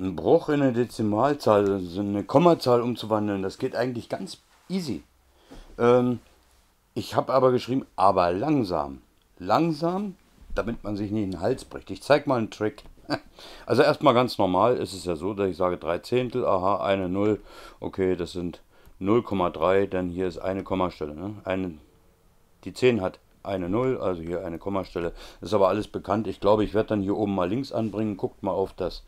Ein Bruch in eine Dezimalzahl, also eine Kommazahl umzuwandeln, das geht eigentlich ganz easy. Ähm, ich habe aber geschrieben, aber langsam. Langsam, damit man sich nicht den Hals bricht. Ich zeige mal einen Trick. Also erstmal ganz normal ist es ja so, dass ich sage 3 Zehntel, aha, eine Null, okay, das sind 0,3, denn hier ist eine Kommastelle, ne? eine, die 10 hat eine 0, also hier eine Kommastelle. Das ist aber alles bekannt. Ich glaube, ich werde dann hier oben mal links anbringen. Guckt mal auf das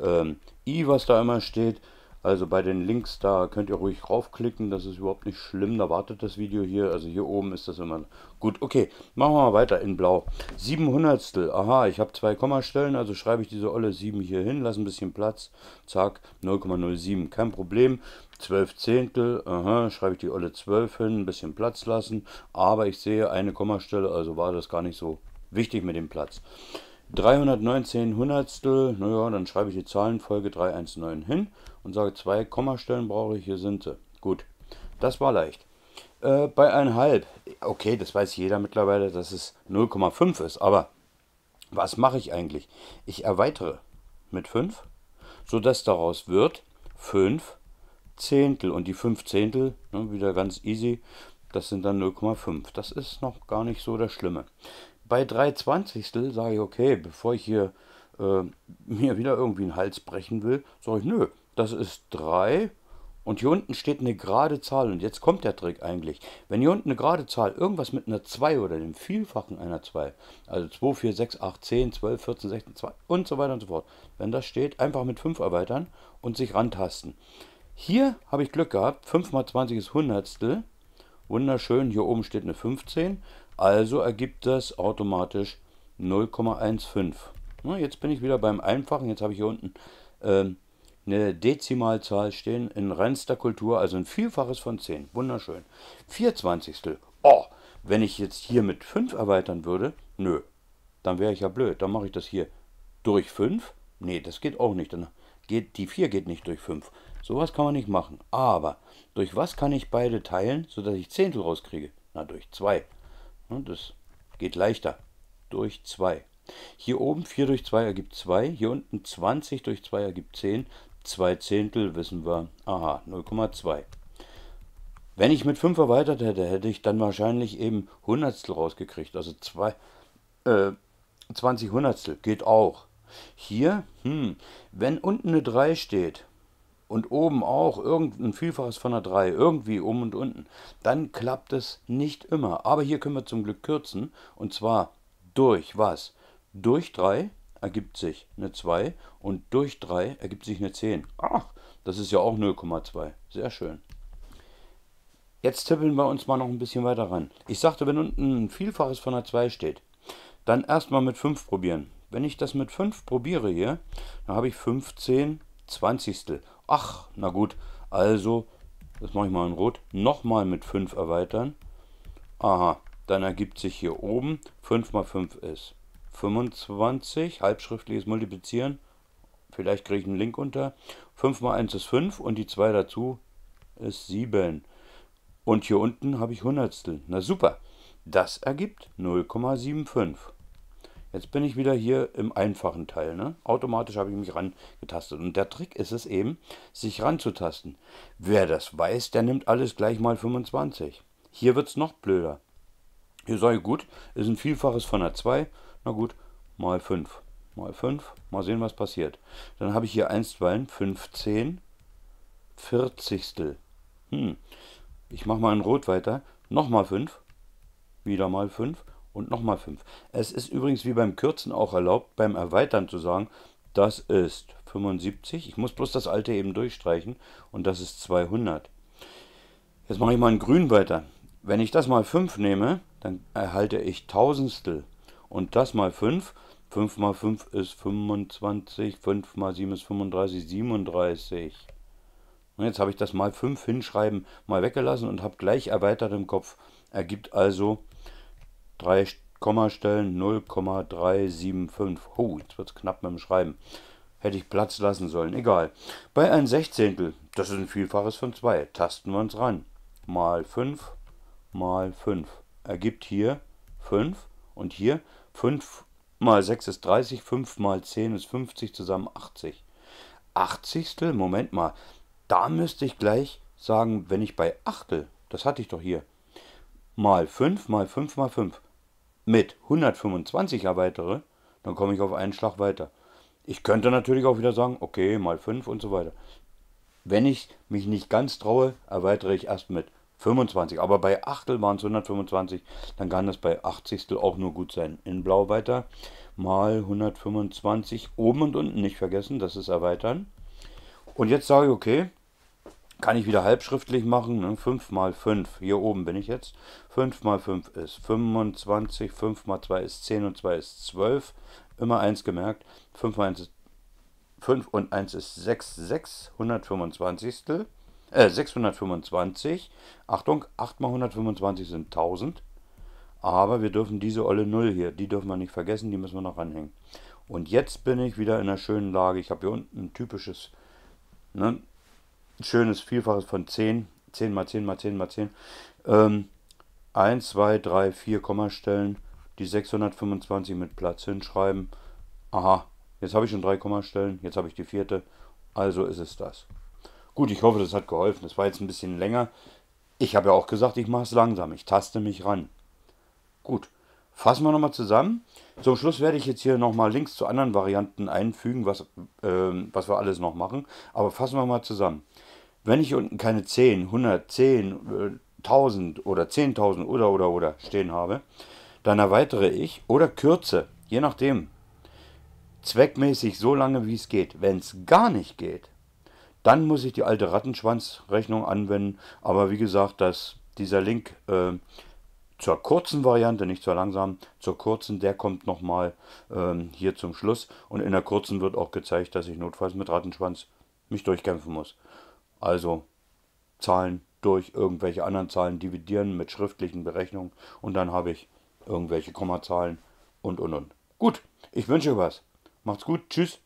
ähm, i, was da immer steht. Also bei den Links, da könnt ihr ruhig raufklicken, das ist überhaupt nicht schlimm, da wartet das Video hier, also hier oben ist das immer... Gut, okay, machen wir mal weiter in blau. 700 aha, ich habe zwei Kommastellen, also schreibe ich diese olle 7 hier hin, Lass ein bisschen Platz, zack, 0,07, kein Problem. 12 Zehntel, aha, schreibe ich die Olle 12 hin, ein bisschen Platz lassen, aber ich sehe eine Kommastelle, also war das gar nicht so wichtig mit dem Platz. 319 Hundertstel, naja, dann schreibe ich die Zahlenfolge 319 hin und sage, zwei Kommastellen brauche ich, hier sind sie. Gut, das war leicht. Äh, bei einhalb, okay, das weiß jeder mittlerweile, dass es 0,5 ist, aber was mache ich eigentlich? Ich erweitere mit 5, sodass daraus wird 5 Zehntel und die 5 Zehntel, ne, wieder ganz easy, das sind dann 0,5. Das ist noch gar nicht so das Schlimme. Bei 3 Zwanzigstel sage ich, okay, bevor ich hier äh, mir wieder irgendwie einen Hals brechen will, sage ich, nö, das ist 3 und hier unten steht eine gerade Zahl und jetzt kommt der Trick eigentlich. Wenn hier unten eine gerade Zahl, irgendwas mit einer 2 oder dem Vielfachen einer 2, also 2, 4, 6, 8, 10, 12, 14, 16, 2 und so weiter und so fort. Wenn das steht, einfach mit 5 erweitern und sich rantasten. Hier habe ich Glück gehabt. 5 mal 20 ist Hundertstel. Wunderschön. Hier oben steht eine 15. Also ergibt das automatisch 0,15. Jetzt bin ich wieder beim Einfachen. Jetzt habe ich hier unten ähm, eine Dezimalzahl stehen in reinster Kultur, also ein Vielfaches von 10. Wunderschön. 4 Zwanzigstel, Oh, wenn ich jetzt hier mit 5 erweitern würde, nö, dann wäre ich ja blöd. Dann mache ich das hier durch 5. Nee, das geht auch nicht. Dann geht, die 4 geht nicht durch 5. Sowas kann man nicht machen. Aber durch was kann ich beide teilen, sodass ich Zehntel rauskriege? Na, durch 2. Das geht leichter. Durch 2. Hier oben 4 durch 2 ergibt 2. Hier unten 20 durch 2 ergibt 10. 2 Zehntel wissen wir. Aha, 0,2. Wenn ich mit 5 erweitert hätte, hätte ich dann wahrscheinlich eben Hundertstel rausgekriegt. Also 2, äh, 20 Hundertstel geht auch. Hier, hm, wenn unten eine 3 steht und oben auch irgendein Vielfaches von einer 3, irgendwie oben und unten, dann klappt es nicht immer. Aber hier können wir zum Glück kürzen und zwar durch was? Durch 3 ergibt sich eine 2 und durch 3 ergibt sich eine 10. Ach, das ist ja auch 0,2. Sehr schön. Jetzt tippeln wir uns mal noch ein bisschen weiter ran. Ich sagte, wenn unten ein Vielfaches von einer 2 steht, dann erstmal mit 5 probieren. Wenn ich das mit 5 probiere hier, dann habe ich 15 Zwanzigstel. Ach, na gut, also, das mache ich mal in Rot, nochmal mit 5 erweitern. Aha, dann ergibt sich hier oben 5 mal 5 ist 25, halbschriftliches Multiplizieren. Vielleicht kriege ich einen Link unter. 5 mal 1 ist 5 und die 2 dazu ist 7. Und hier unten habe ich Hundertstel. Na super, das ergibt 0,75. Jetzt bin ich wieder hier im einfachen Teil. Ne? Automatisch habe ich mich rangetastet. Und der Trick ist es eben, sich ranzutasten. Wer das weiß, der nimmt alles gleich mal 25. Hier wird es noch blöder. Hier sage ich, gut, ist ein Vielfaches von einer 2. Na gut, mal 5. Mal 5. Mal sehen, was passiert. Dann habe ich hier einstweilen 15, 40. Hm. Ich mache mal in Rot weiter. Nochmal 5. Wieder mal 5 und nochmal 5. Es ist übrigens wie beim Kürzen auch erlaubt, beim Erweitern zu sagen, das ist 75. Ich muss bloß das alte eben durchstreichen und das ist 200. Jetzt mache ich mal in grün weiter. Wenn ich das mal 5 nehme, dann erhalte ich Tausendstel. Und das mal 5, 5 mal 5 ist 25, 5 mal 7 ist 35, 37. Und jetzt habe ich das mal 5 hinschreiben mal weggelassen und habe gleich erweitert im Kopf. Ergibt also drei Kommastellen 0,375. Oh, jetzt wird es knapp mit dem Schreiben. Hätte ich Platz lassen sollen, egal. Bei ein Sechzehntel, das ist ein Vielfaches von 2, tasten wir uns ran. Mal 5 mal 5 ergibt hier 5 und hier 5 mal 6 ist 30, 5 mal 10 ist 50, zusammen 80. 80. Moment mal, da müsste ich gleich sagen, wenn ich bei Achtel, das hatte ich doch hier, mal 5 mal 5 mal 5 mit 125 erweitere, dann komme ich auf einen Schlag weiter. Ich könnte natürlich auch wieder sagen, okay, mal 5 und so weiter. Wenn ich mich nicht ganz traue, erweitere ich erst mit 25. Aber bei Achtel waren es 125, dann kann das bei 80 auch nur gut sein. In Blau weiter mal 125 oben und unten nicht vergessen, das ist erweitern. Und jetzt sage ich, okay, kann ich wieder halbschriftlich machen. Ne? 5 mal 5, hier oben bin ich jetzt. 5 mal 5 ist 25, 5 mal 2 ist 10 und 2 ist 12. Immer 1 gemerkt. 5 mal 1 ist 5 und 1 ist 6, 625. Äh, 625. Achtung, 8 mal 125 sind 1000. Aber wir dürfen diese olle 0 hier, die dürfen wir nicht vergessen, die müssen wir noch anhängen. Und jetzt bin ich wieder in einer schönen Lage. Ich habe hier unten ein typisches ne, schönes Vielfaches von 10, 10 mal 10 mal 10 mal 10. Ähm, 1, 2, 3, 4 Kommastellen, die 625 mit Platz hinschreiben. Aha, jetzt habe ich schon drei Kommastellen, jetzt habe ich die vierte, also ist es das. Gut, ich hoffe, das hat geholfen. Das war jetzt ein bisschen länger. Ich habe ja auch gesagt, ich mache es langsam, ich taste mich ran. Gut, fassen wir nochmal zusammen. Zum Schluss werde ich jetzt hier nochmal Links zu anderen Varianten einfügen, was, äh, was wir alles noch machen. Aber fassen wir mal zusammen. Wenn ich unten keine 10, 100, 10, 1000 oder 10.000 oder oder oder stehen habe, dann erweitere ich oder kürze, je nachdem, zweckmäßig so lange, wie es geht. Wenn es gar nicht geht, dann muss ich die alte Rattenschwanzrechnung anwenden. Aber wie gesagt, dass dieser Link äh, zur kurzen Variante, nicht zur langsamen, zur kurzen, der kommt nochmal ähm, hier zum Schluss. Und in der kurzen wird auch gezeigt, dass ich notfalls mit Rattenschwanz mich durchkämpfen muss. Also Zahlen durch irgendwelche anderen Zahlen dividieren mit schriftlichen Berechnungen und dann habe ich irgendwelche Kommazahlen und und und. Gut, ich wünsche euch was. Macht's gut, tschüss.